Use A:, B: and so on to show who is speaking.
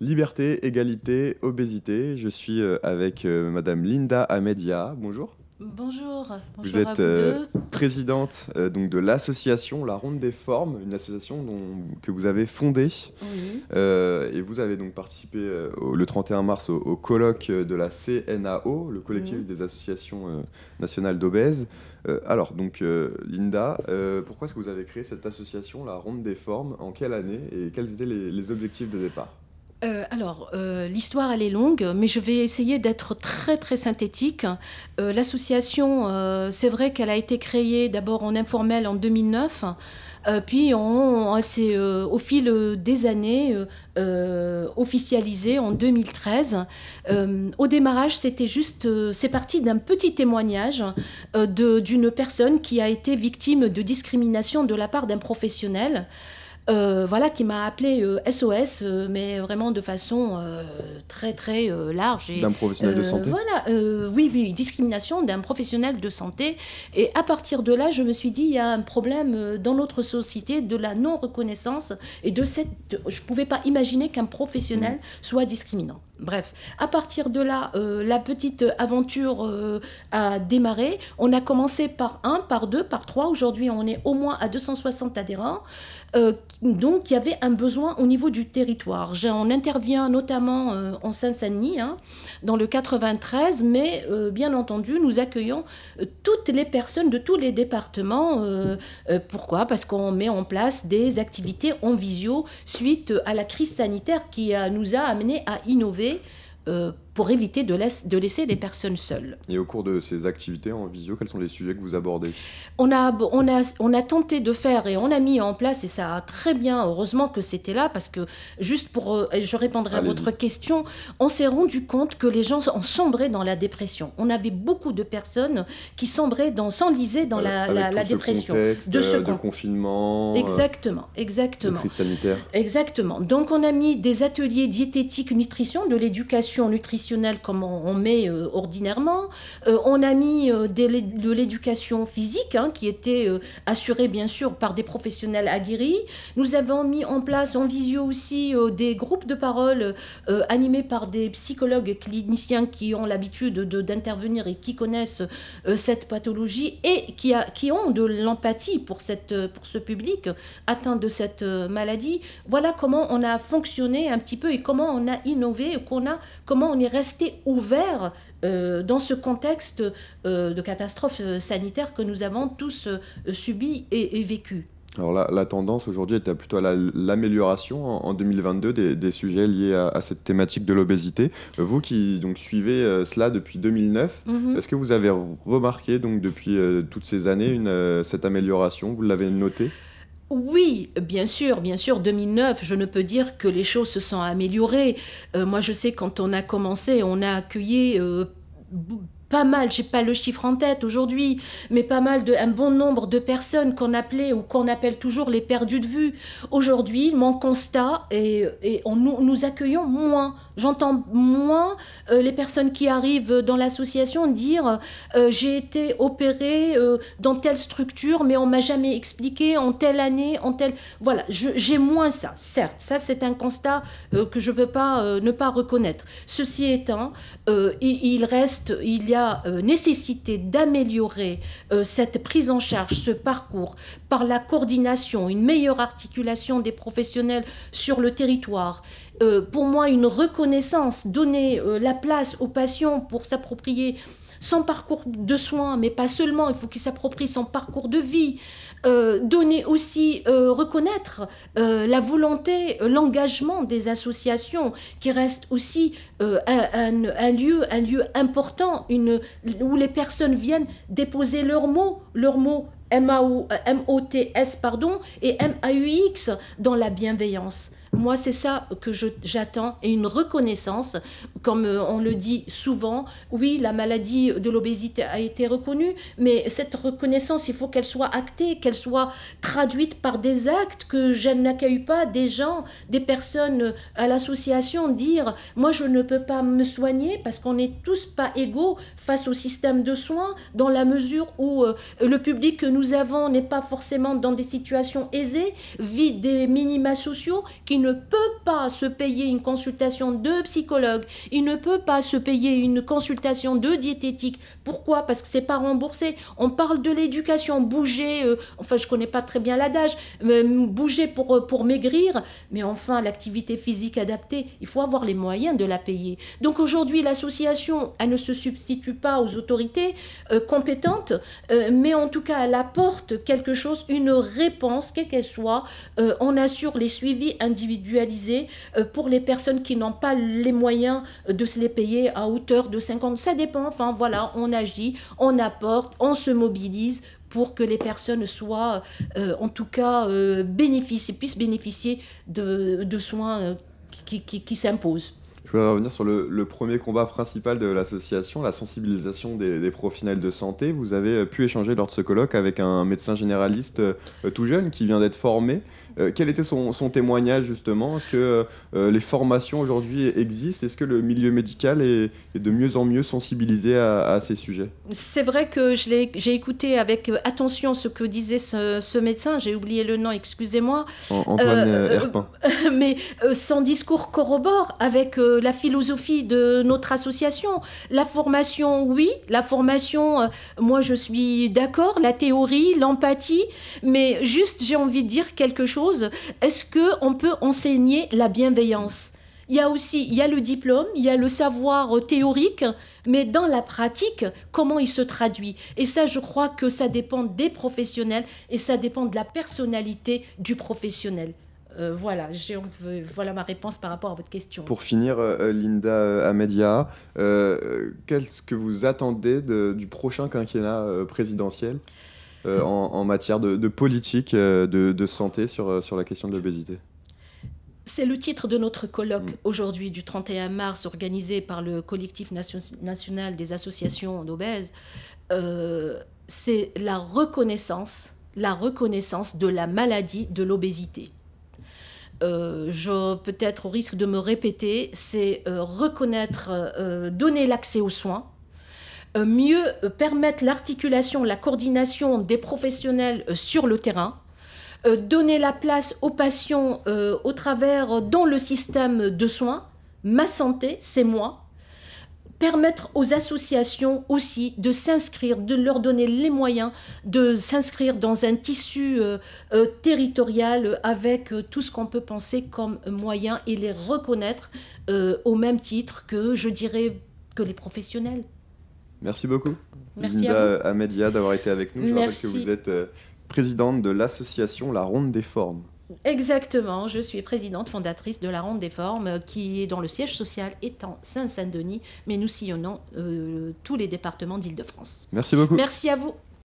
A: Liberté, égalité, obésité. Je suis euh, avec euh, Madame Linda Amedia. Bonjour.
B: Bonjour. Vous êtes euh,
A: présidente donc de l'association La Ronde des Formes, une association que vous avez fondée. et vous avez donc participé le 31 mars au, colloque de la CNAO, le collectif des associations nationales d'obèses. alors, donc, Linda, pourquoi est-ce que vous avez créé cette association, la Ronde des Formes En quelle année Et quels étaient les objectifs de départ
B: euh, alors, euh, l'histoire, elle est longue, mais je vais essayer d'être très, très synthétique. Euh, l'association, c'est vrai qu'elle a été créée d'abord en informel en 2009, puis elle s'est, au fil des années, officialisée en 2013. au démarrage, c'était juste, c'est parti d'un petit témoignage d'une personne qui a été victime de discrimination de la part d'un professionnel. Euh, voilà, qui m'a appelé SOS, euh, euh, mais vraiment de façon très très large. D'un professionnel de santé Voilà, oui, oui, discrimination d'un professionnel de santé. Et à partir de là, je me suis dit, il y a un problème dans notre société de la non-reconnaissance et de cette. Je ne pouvais pas imaginer qu'un professionnel mmh. soit discriminant. Bref, à partir de là, euh, la petite aventure euh, a démarré. On a commencé par un, par deux, par trois. Aujourd'hui, on est au moins à 260 adhérents. Euh, donc, il y avait un besoin au niveau du territoire. On intervient notamment en Seine-Saint-Denis, hein, dans le 93, mais bien entendu, nous accueillons toutes les personnes de tous les départements. pourquoi Parce qu'on met en place des activités en visio suite à la crise sanitaire qui nous a amenés à innover euh, pour éviter de, de laisser les personnes seules.
A: Et au cours de ces activités en visio, quels sont les sujets que vous abordez
B: on a, on, a, on a tenté de faire et on a mis en place, et ça a très bien, heureusement que c'était là, parce que juste pour, euh, je répondrai à votre question, on s'est rendu compte que les gens ont sombré dans la dépression. On avait beaucoup de personnes qui sombraient, dans, s'enlisaient dans la, dépression. de ce euh,
A: confinement. Euh, exactement,
B: exactement. crise sanitaire. Exactement. Donc on a mis des ateliers diététiques, nutrition, de l'éducation, nutrition comme on, met euh, ordinairement. Euh, on a mis euh, de l'éducation physique hein, qui était assurée bien sûr par des professionnels aguerris. Nous avons mis en place en visio aussi des groupes de parole animés par des psychologues et cliniciens qui ont l'habitude d'intervenir et qui connaissent cette pathologie et qui, a, qui ont de l'empathie pour, pour ce public atteint de cette maladie. Voilà comment on a fonctionné un petit peu et comment on a innové, qu'on a, comment on est rester ouvert euh, dans ce contexte euh, de catastrophe euh, sanitaire que nous avons tous subi et, vécu.
A: Alors la, la tendance aujourd'hui est plutôt à l'amélioration en, 2022 des, sujets liés à, cette thématique de l'obésité. Vous qui donc suivez cela depuis 2009, mhm. est-ce que vous avez remarqué donc depuis toutes ces années une, cette amélioration Vous l'avez notée
B: oui, bien sûr, bien sûr, 2009, je ne peux dire que les choses se sont améliorées. Euh, moi, je sais, quand on a commencé, on a accueilli euh, pas mal, j'ai pas le chiffre en tête aujourd'hui, mais pas mal de un bon nombre de personnes qu'on appelait ou qu'on appelle toujours les perdus de vue. Aujourd'hui, mon constat et, et on nous, nous, accueillons moins. J'entends moins euh, les personnes qui arrivent dans l'association dire euh, j'ai été opérée euh, dans telle structure, mais on m'a jamais expliqué en telle année, en telle voilà. J'ai moins ça, certes. Ça c'est un constat que je peux pas ne pas reconnaître. Ceci étant, il reste, il y a euh, nécessité d'améliorer euh, cette prise en charge, ce parcours, par la coordination, une meilleure articulation des professionnels sur le territoire, euh, pour moi une reconnaissance, donner la place aux patients pour s'approprier sans parcours de soins, mais pas seulement, il faut qu'il s'approprie son parcours de vie, euh, donner aussi, euh, reconnaître euh, la volonté, l'engagement des associations qui reste aussi un, lieu, un lieu important, où les personnes viennent déposer leurs mots, leurs mots m o t s pardon, et M-A-U-X dans la bienveillance. Moi, c'est ça que j'attends et une reconnaissance. Comme euh, on le dit souvent, oui, la maladie de l'obésité a été reconnue, mais cette reconnaissance, il faut qu'elle soit actée, qu'elle soit traduite par des actes, que je n'accueille pas des gens, des personnes euh, à l'association dire moi je ne peux pas me soigner parce qu'on n'est tous pas égaux face au système de soins dans la mesure où euh, le public que nous avons n'est pas forcément dans des situations aisées, vit des minima sociaux qui ne peut pas se payer une consultation de psychologue, il ne peut pas se payer une consultation de diététique. Pourquoi Parce que c'est pas remboursé. On parle de l'éducation, bouger, euh, enfin je connais pas très bien l'adage, euh, bouger pour, euh, pour maigrir, mais enfin l'activité physique adaptée, il faut avoir les moyens de la payer. Donc aujourd'hui l'association, elle ne se substitue pas aux autorités compétentes, mais en tout cas elle apporte quelque chose, une réponse, quelle qu'elle soit. on assure les suivis individuels euh, pour les personnes qui n'ont pas les moyens euh, de se les payer à hauteur de 50. Ça dépend. Enfin, voilà, on agit, on apporte, on se mobilise pour que les personnes soient, euh, en tout cas, puissent bénéficier de, soins qui s'imposent.
A: Je voudrais revenir sur le, premier combat principal de l'association, la sensibilisation des, des, professionnels de santé. Vous avez euh, pu échanger lors de ce colloque avec un médecin généraliste euh, tout jeune qui vient d'être formé. Euh, quel était son, témoignage justement Est-ce que les formations aujourd'hui existent Est-ce que le milieu médical est, de mieux en mieux sensibilisé à, ces sujets
B: C'est vrai que j'ai écouté avec attention ce que disait ce, ce médecin. J'ai oublié le nom, excusez-moi. Antoine Herpin. mais son discours corrobore avec la philosophie de notre association. La formation, oui, la formation, euh, moi je suis d'accord, la théorie, l'empathie, mais juste j'ai envie de dire quelque chose. Est-ce que on peut enseigner la bienveillance il y a aussi il y a le diplôme, il y a le savoir théorique, mais dans la pratique, comment il se traduit Et ça, je crois que ça dépend des professionnels et ça dépend de la personnalité du professionnel. Euh, voilà, voilà ma réponse par rapport à votre question.
A: Pour finir, euh, euh, Linda Amedia, qu'est-ce que vous attendez du prochain quinquennat présidentiel hmm. en, matière de, politique, de, santé sur, sur la question de l'obésité
B: c'est le titre de notre colloque hmm. aujourd'hui du 31 mars organisé par le collectif national des associations d'obèses. c'est la reconnaissance, la reconnaissance de la maladie de l'obésité. Euh, je peut-être au risque de me répéter, c'est euh, reconnaître, euh, donner l'accès aux soins, mieux permettre l'articulation, la coordination des professionnels sur le terrain, donner la place aux patients au travers dans le système de soins. Ma santé, c'est moi, permettre aux associations aussi de s'inscrire, de leur donner les moyens de s'inscrire dans un tissu euh, euh, territorial avec euh, tout ce qu'on peut penser comme moyen et les reconnaître au même titre que, je dirais, que les professionnels.
A: Merci beaucoup, Merci Linda Amedia, d'avoir été avec nous. Je Merci. que vous êtes présidente de l'association La Ronde des Formes.
B: Exactement, je suis présidente fondatrice de la Ronde des Formes, euh, qui est dont le siège social est en Saint-Saint-Denis, mais nous sillonnons euh, tous les départements d'Île-de-France. Merci beaucoup. Merci à vous.